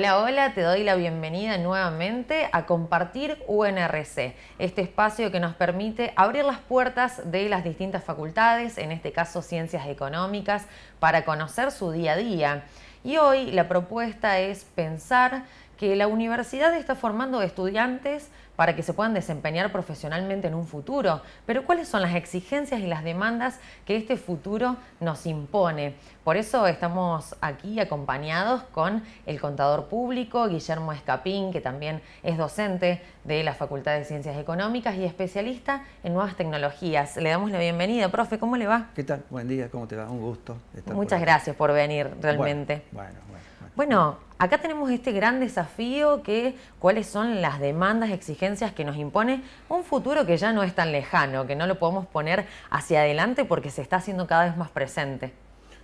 Hola, hola, te doy la bienvenida nuevamente a Compartir UNRC, este espacio que nos permite abrir las puertas de las distintas facultades, en este caso ciencias económicas, para conocer su día a día. Y hoy la propuesta es pensar que la universidad está formando estudiantes para que se puedan desempeñar profesionalmente en un futuro, pero cuáles son las exigencias y las demandas que este futuro nos impone. Por eso estamos aquí acompañados con el contador público Guillermo Escapín, que también es docente de la Facultad de Ciencias Económicas y especialista en nuevas tecnologías. Le damos la bienvenida, profe, ¿cómo le va? ¿Qué tal? Buen día, ¿cómo te va? Un gusto. Estar Muchas gracias por venir, realmente. bueno. bueno. Bueno, acá tenemos este gran desafío que cuáles son las demandas, exigencias que nos impone un futuro que ya no es tan lejano, que no lo podemos poner hacia adelante porque se está haciendo cada vez más presente.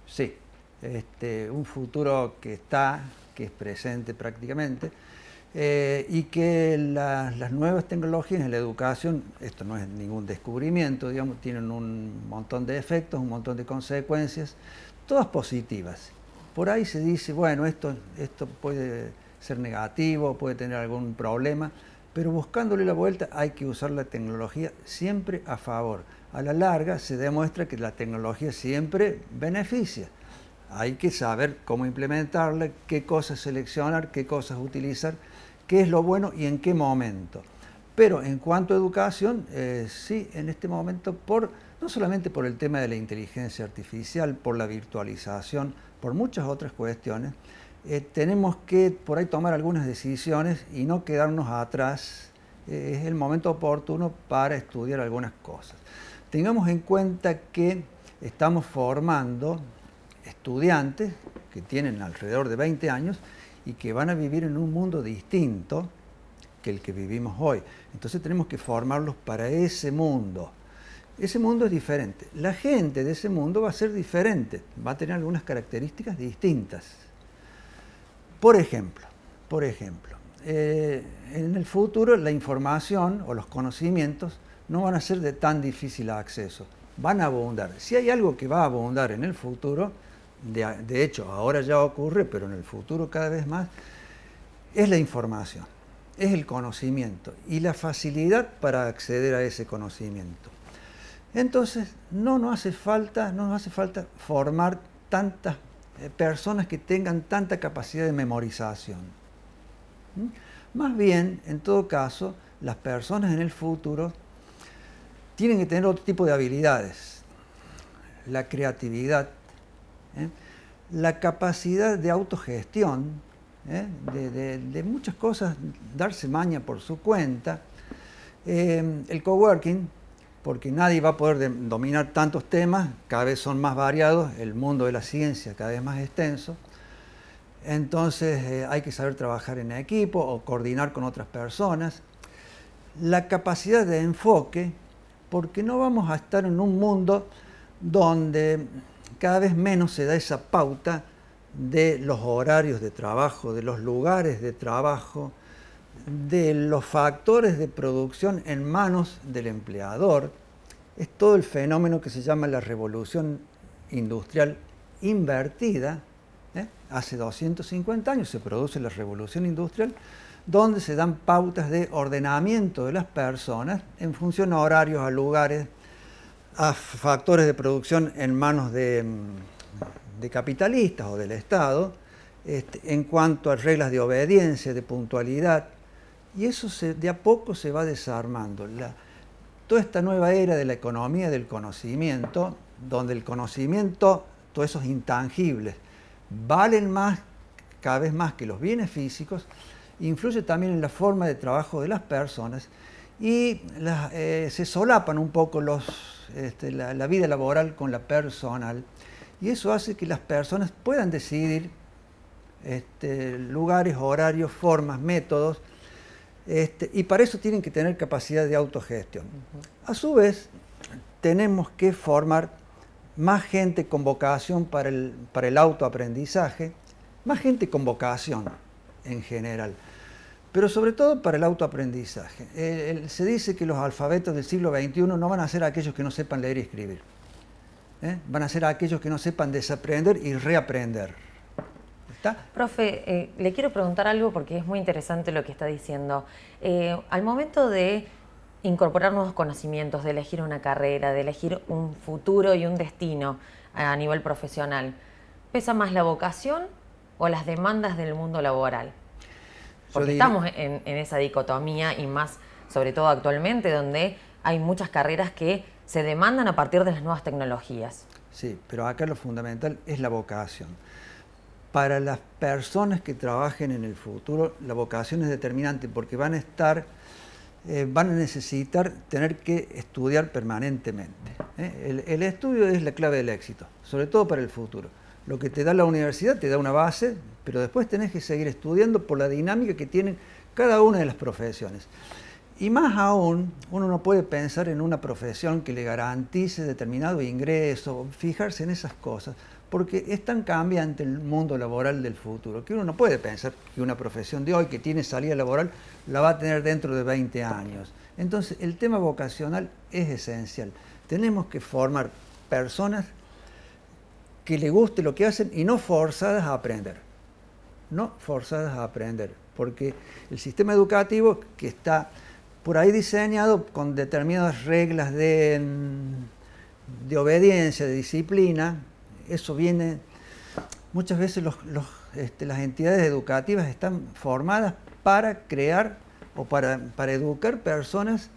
Sí, este, un futuro que está, que es presente prácticamente, eh, y que las nuevas tecnologías en la educación, esto no es ningún descubrimiento, digamos, tienen un montón de efectos, un montón de consecuencias, todas positivas por ahí se dice, bueno, esto, esto puede ser negativo, puede tener algún problema, pero buscándole la vuelta hay que usar la tecnología siempre a favor. A la larga se demuestra que la tecnología siempre beneficia. Hay que saber cómo implementarla, qué cosas seleccionar, qué cosas utilizar, qué es lo bueno y en qué momento. Pero en cuanto a educación, eh, sí, en este momento, por, no solamente por el tema de la inteligencia artificial, por la virtualización, por muchas otras cuestiones, eh, tenemos que por ahí tomar algunas decisiones y no quedarnos atrás. Eh, es el momento oportuno para estudiar algunas cosas. Tengamos en cuenta que estamos formando estudiantes que tienen alrededor de 20 años y que van a vivir en un mundo distinto que el que vivimos hoy. Entonces tenemos que formarlos para ese mundo. Ese mundo es diferente. La gente de ese mundo va a ser diferente, va a tener algunas características distintas. Por ejemplo, por ejemplo, eh, en el futuro la información o los conocimientos no van a ser de tan difícil acceso, van a abundar. Si hay algo que va a abundar en el futuro, de hecho ahora ya ocurre, pero en el futuro cada vez más, es la información, es el conocimiento y la facilidad para acceder a ese conocimiento. Entonces, no nos hace falta, no hace falta formar tantas eh, personas que tengan tanta capacidad de memorización. ¿Mm? Más bien, en todo caso, las personas en el futuro tienen que tener otro tipo de habilidades. La creatividad, ¿eh? la capacidad de autogestión, ¿eh? de, muchas cosas, darse maña por su cuenta, el coworking, porque nadie va a poder dominar tantos temas, cada vez son más variados, el mundo de la ciencia cada vez más extenso. Entonces eh, hay que saber trabajar en equipo o coordinar con otras personas. La capacidad de enfoque, porque no vamos a estar en un mundo donde cada vez menos se da esa pauta de los horarios de trabajo, de los lugares de trabajo, de los factores de producción en manos del empleador es todo el fenómeno que se llama la revolución industrial invertida. ¿eh? Hace 250 años se produce la revolución industrial donde se dan pautas de ordenamiento de las personas en función a horarios, a lugares, a factores de producción en manos de, mm, capitalistas o del Estado, este, en cuanto a reglas de obediencia, de puntualidad, y eso se, de a poco se va desarmando. toda esta nueva era de la economía del conocimiento, donde el conocimiento, todos esos intangibles, valen más, cada vez más que los bienes físicos, influye también en la forma de trabajo de las personas y eh, se solapan un poco este, la, vida laboral con la personal. Y eso hace que las personas puedan decidir este, lugares, horarios, formas, métodos este, y para eso tienen que tener capacidad de autogestión. A su vez, tenemos que formar más gente con vocación para el, autoaprendizaje, más gente con vocación en general, pero sobre todo para el autoaprendizaje. se dice que los alfabetos del siglo XXI no van a ser aquellos que no sepan leer y escribir, ¿eh? van a ser aquellos que no sepan desaprender y reaprender. Profe, eh, le quiero preguntar algo porque es muy interesante lo que está diciendo. Eh, al momento de incorporar nuevos conocimientos, de elegir una carrera, de elegir un futuro y un destino a nivel profesional, ¿pesa más la vocación o las demandas del mundo laboral? Porque estamos en, en esa dicotomía y más, sobre todo actualmente, donde hay muchas carreras que se demandan a partir de las nuevas tecnologías. Sí, pero acá lo fundamental es la vocación para las personas que trabajen en el futuro, la vocación es determinante porque van a estar, eh, van a necesitar tener que estudiar permanentemente. ¿eh? El, el, estudio es la clave del éxito, sobre todo para el futuro. Lo que te da la universidad te da una base, pero después tenés que seguir estudiando por la dinámica que tienen cada una de las profesiones. Y más aún, uno no puede pensar en una profesión que le garantice determinado ingreso, fijarse en esas cosas, porque es tan cambiante el mundo laboral del futuro que uno no puede pensar que una profesión de hoy que tiene salida laboral la va a tener dentro de 20 años. Entonces, el tema vocacional es esencial. Tenemos que formar personas que les guste lo que hacen y no forzadas a aprender. No forzadas a aprender, porque el sistema educativo que está por ahí diseñado con determinadas reglas de, mm, de obediencia, de disciplina, eso viene, muchas veces este, las entidades educativas están formadas para crear o para, para educar personas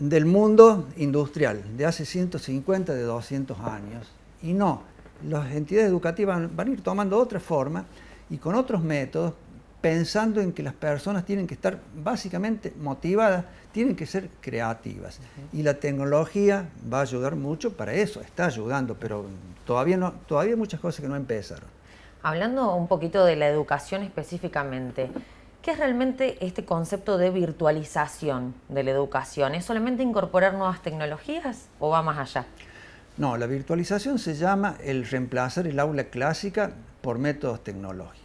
del mundo industrial, de hace 150, de 200 años. Y no, las entidades educativas van a ir tomando otra forma y con otros métodos, pensando en que las personas tienen que estar básicamente motivadas tienen que ser creativas. Y la tecnología va a ayudar mucho para eso, está ayudando, pero todavía, todavía hay muchas cosas que no empezaron. Hablando un poquito de la educación específicamente, ¿qué es realmente este concepto de virtualización de la educación? ¿Es solamente incorporar nuevas tecnologías o va más allá? No, la virtualización se llama el reemplazar el aula clásica por métodos tecnológicos.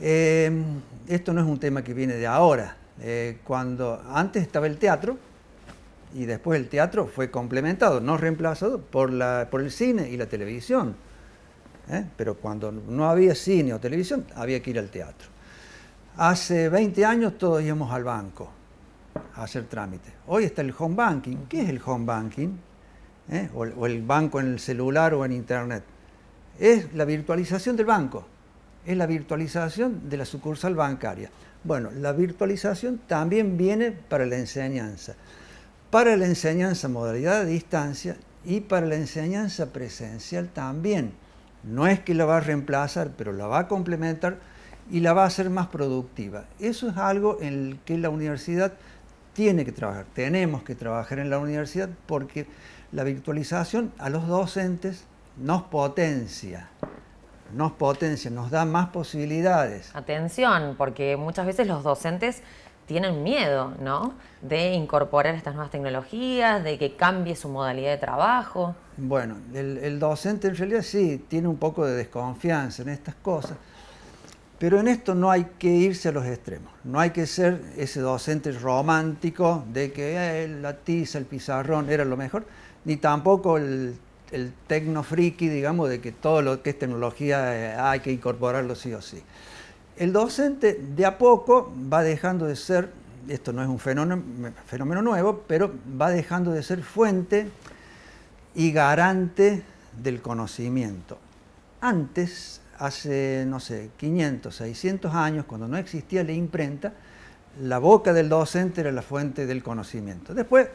Em, esto no es un tema que viene de ahora, eh, cuando antes estaba el teatro y después el teatro fue complementado, no reemplazado por, el cine y la televisión. ¿eh? Pero cuando no había cine o televisión, había que ir al teatro. Hace 20 años todos íbamos al banco a hacer trámites. Hoy está el home banking. ¿Qué es el home banking? ¿Eh? o el banco en el celular o en internet. Es la virtualización del banco es la virtualización de la sucursal bancaria. Bueno, la virtualización también viene para la enseñanza, para la enseñanza modalidad de distancia y para la enseñanza presencial también. No es que la va a reemplazar, pero la va a complementar y la va a hacer más productiva. Eso es algo en el que la universidad tiene que trabajar, tenemos que trabajar en la universidad porque la virtualización a los docentes nos potencia nos potencia, nos da más posibilidades. Atención, porque muchas veces los docentes tienen miedo, ¿no? De incorporar estas nuevas tecnologías, de que cambie su modalidad de trabajo. Bueno, el, docente en realidad sí tiene un poco de desconfianza en estas cosas, pero en esto no hay que irse a los extremos, no hay que ser ese docente romántico de que eh, la tiza, el pizarrón era lo mejor, ni tampoco el el tecno friki, digamos, de que todo lo que es tecnología eh, hay que incorporarlo sí o sí. El docente de a poco va dejando de ser, esto no es un fenómeno, fenómeno nuevo, pero va dejando de ser fuente y garante del conocimiento. Antes, hace, no sé, 500, 600 años, cuando no existía la imprenta, la boca del docente era la fuente del conocimiento. Después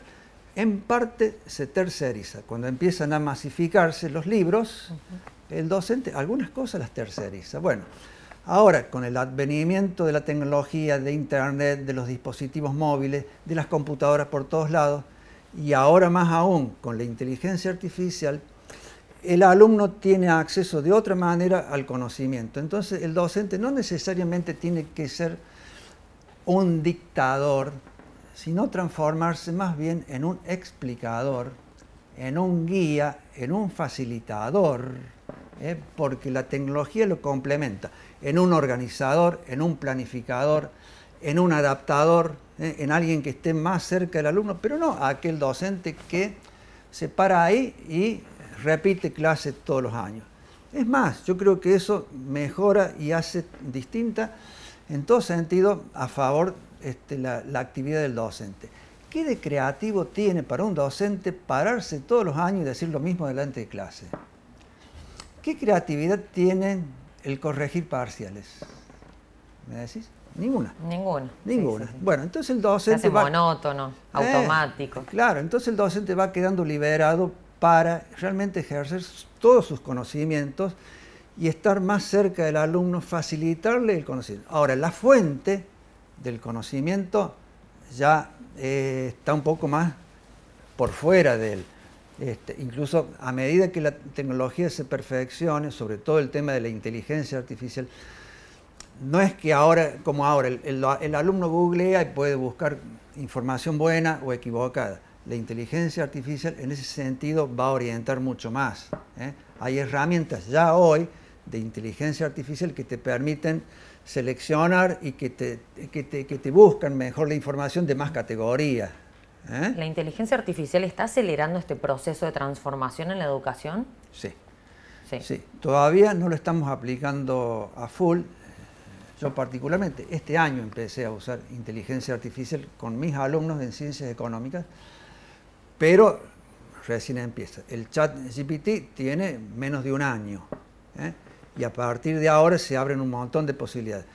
en parte se terceriza. Cuando empiezan a masificarse los libros, el docente algunas cosas las terceriza. Bueno, ahora con el advenimiento de la tecnología, de Internet, de los dispositivos móviles, de las computadoras por todos lados, y ahora más aún con la inteligencia artificial, el alumno tiene acceso de otra manera al conocimiento. Entonces el docente no necesariamente tiene que ser un dictador sino transformarse más bien en un explicador, en un guía, en un facilitador, ¿eh? porque la tecnología lo complementa, en un organizador, en un planificador, en un adaptador, ¿eh? en alguien que esté más cerca del alumno, pero no a aquel docente que se para ahí y repite clases todos los años. Es más, yo creo que eso mejora y hace distinta en todo sentido a favor este, la, actividad del docente. ¿Qué de creativo tiene para un docente pararse todos los años y decir lo mismo delante de clase? ¿Qué creatividad tiene el corregir parciales? ¿Me decís? Ninguna. Ninguna. Ninguna. Bueno, entonces el docente. Se hace monótono, eh, automático. claro, entonces el docente va quedando liberado para realmente ejercer todos sus conocimientos y estar más cerca del alumno, facilitarle el conocimiento. Ahora, la fuente del conocimiento ya eh, está un poco más por fuera de él. Este, incluso a medida que la tecnología se perfeccione, sobre todo el tema de la inteligencia artificial, no es que ahora, como ahora, el, alumno googlea y puede buscar información buena o equivocada. La inteligencia artificial en ese sentido va a orientar mucho más. ¿eh? Hay herramientas ya hoy de inteligencia artificial que te permiten seleccionar y que te, que te, buscan mejor la información de más categorías. ¿eh? ¿La inteligencia artificial está acelerando este proceso de transformación en la educación? Sí. sí. Todavía no lo estamos aplicando a full. Yo particularmente este año empecé a usar inteligencia artificial con mis alumnos en ciencias económicas, pero recién empieza. El chat GPT tiene menos de un año. ¿eh? y a partir de ahora se abren un montón de posibilidades.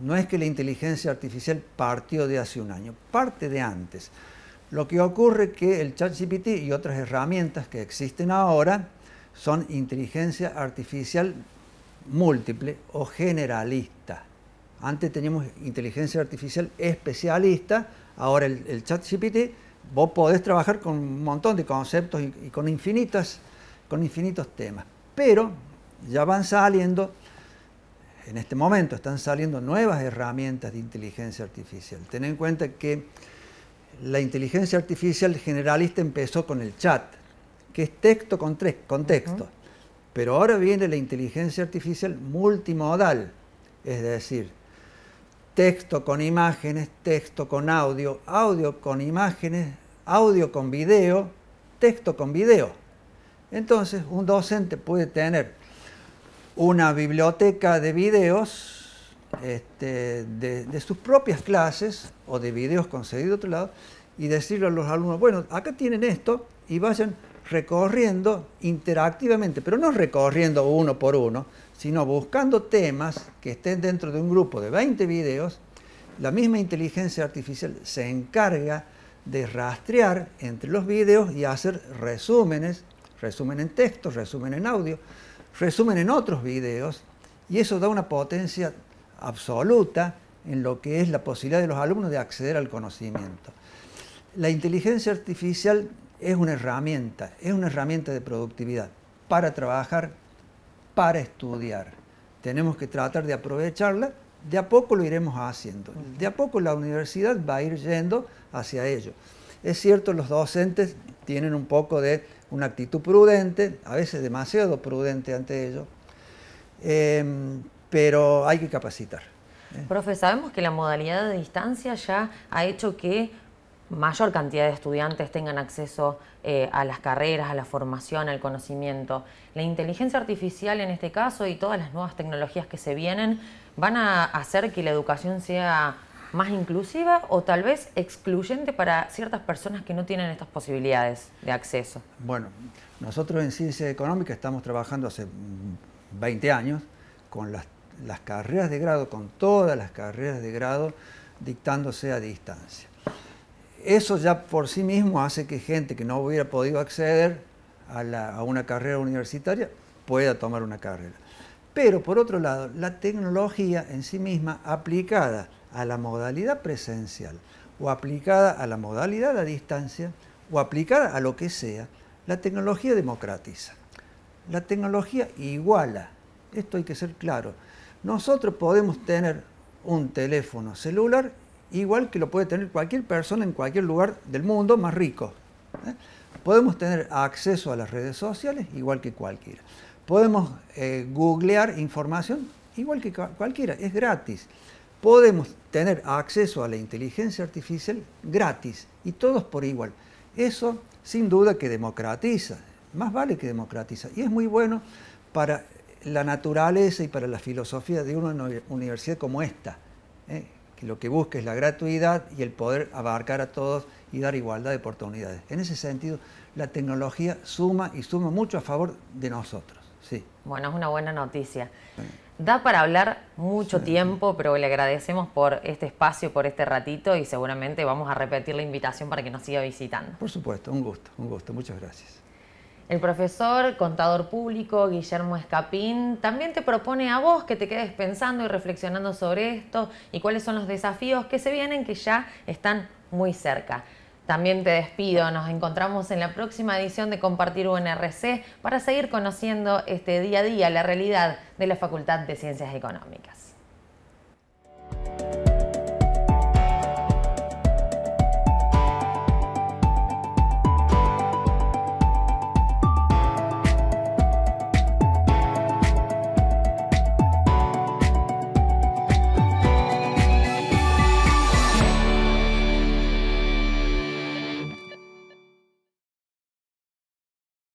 No es que la inteligencia artificial partió de hace un año, parte de antes. Lo que ocurre es que el ChatGPT y otras herramientas que existen ahora son inteligencia artificial múltiple o generalista. Antes teníamos inteligencia artificial especialista, ahora el, ChatGPT, vos podés trabajar con un montón de conceptos y, y con, infinitas, con infinitos temas. Pero ya van saliendo, en este momento están saliendo nuevas herramientas de inteligencia artificial. Ten en cuenta que la inteligencia artificial generalista empezó con el chat, que es texto con, texto. Pero ahora viene la inteligencia artificial multimodal, es decir, texto con imágenes, texto con audio, audio con imágenes, audio con video, texto con video. Entonces, un docente puede tener una biblioteca de videos este, de, sus propias clases o de videos concedidos de otro lado y decirle a los alumnos, bueno, acá tienen esto y vayan recorriendo interactivamente, pero no recorriendo uno por uno, sino buscando temas que estén dentro de un grupo de 20 videos, la misma inteligencia artificial se encarga de rastrear entre los videos y hacer resúmenes, resumen en texto, resumen en audio, resumen en otros videos y eso da una potencia absoluta en lo que es la posibilidad de los alumnos de acceder al conocimiento. La inteligencia artificial es una herramienta, es una herramienta de productividad para trabajar, para estudiar. Tenemos que tratar de aprovecharla, de a poco lo iremos haciendo, de a poco la universidad va a ir yendo hacia ello. Es cierto, los docentes tienen un poco de una actitud prudente, a veces demasiado prudente ante ello, em, pero hay que capacitar. ¿eh? Profe, sabemos que la modalidad de distancia ya ha hecho que mayor cantidad de estudiantes tengan acceso eh, a las carreras, a la formación, al conocimiento. La inteligencia artificial en este caso y todas las nuevas tecnologías que se vienen van a hacer que la educación sea más inclusiva o tal vez excluyente para ciertas personas que no tienen estas posibilidades de acceso? Bueno, nosotros en ciencia económica estamos trabajando hace 20 mm, años con las, carreras de grado, con todas las carreras de grado dictándose a distancia. Eso ya por sí mismo hace que gente que no hubiera podido acceder a, a una carrera universitaria pueda tomar una carrera. Pero por otro lado, la tecnología en sí misma aplicada a la modalidad presencial o aplicada a la modalidad a distancia o aplicada a lo que sea, la tecnología democratiza. La tecnología iguala. Esto hay que ser claro. Nosotros podemos tener un teléfono celular igual que lo puede tener cualquier persona en cualquier lugar del mundo más rico. ¿eh? Podemos tener acceso a las redes sociales igual que cualquiera. Podemos eh, googlear información igual que cualquiera. Es gratis podemos tener acceso a la inteligencia artificial gratis y todos por igual. Eso sin duda que democratiza, más vale que democratiza. Y es muy bueno para la naturaleza y para la filosofía de una universidad como esta, ¿eh? que lo que busca es la gratuidad y el poder abarcar a todos y dar igualdad de oportunidades. En ese sentido, la tecnología suma y suma mucho a favor de nosotros. Bueno, es una buena noticia. Da para hablar mucho tiempo, pero le agradecemos por este espacio, por este ratito y seguramente vamos a repetir la invitación para que nos siga visitando. Por supuesto, un gusto, un gusto, muchas gracias. El profesor, contador público Guillermo Escapín también te propone a vos que te quedes pensando y reflexionando sobre esto y cuáles son los desafíos que se vienen que ya están muy cerca. También te despido, nos encontramos en la próxima edición de Compartir UNRC para seguir conociendo este día a día la realidad de la Facultad de Ciencias Económicas.